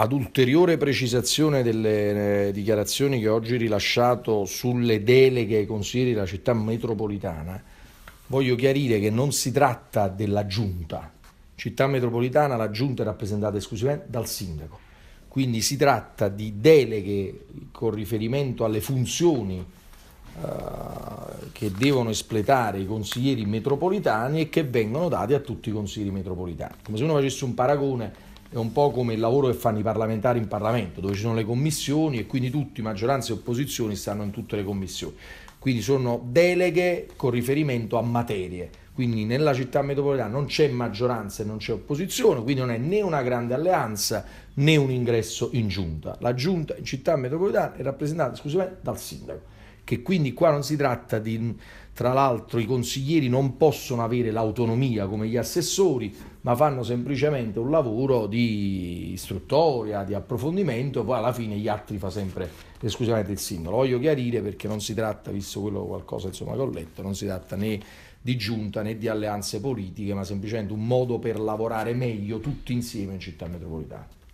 ad ulteriore precisazione delle eh, dichiarazioni che oggi rilasciato sulle deleghe ai consiglieri della città metropolitana, voglio chiarire che non si tratta della giunta. Città metropolitana, la giunta è rappresentata esclusivamente dal sindaco. Quindi si tratta di deleghe con riferimento alle funzioni eh, che devono espletare i consiglieri metropolitani e che vengono date a tutti i consiglieri metropolitani. Come se uno facesse un paragone è un po' come il lavoro che fanno i parlamentari in Parlamento, dove ci sono le commissioni e quindi tutti, maggioranza e opposizioni, stanno in tutte le commissioni. Quindi sono deleghe con riferimento a materie. Quindi nella città metropolitana non c'è maggioranza e non c'è opposizione, quindi non è né una grande alleanza né un ingresso in giunta. La giunta in città metropolitana è rappresentata esclusivamente dal sindaco che quindi qua non si tratta di, tra l'altro i consiglieri non possono avere l'autonomia come gli assessori, ma fanno semplicemente un lavoro di istruttoria, di approfondimento, poi alla fine gli altri fa sempre esclusivamente il singolo. Voglio chiarire perché non si tratta, visto quello qualcosa insomma, che ho letto, non si tratta né di giunta né di alleanze politiche, ma semplicemente un modo per lavorare meglio tutti insieme in città metropolitana.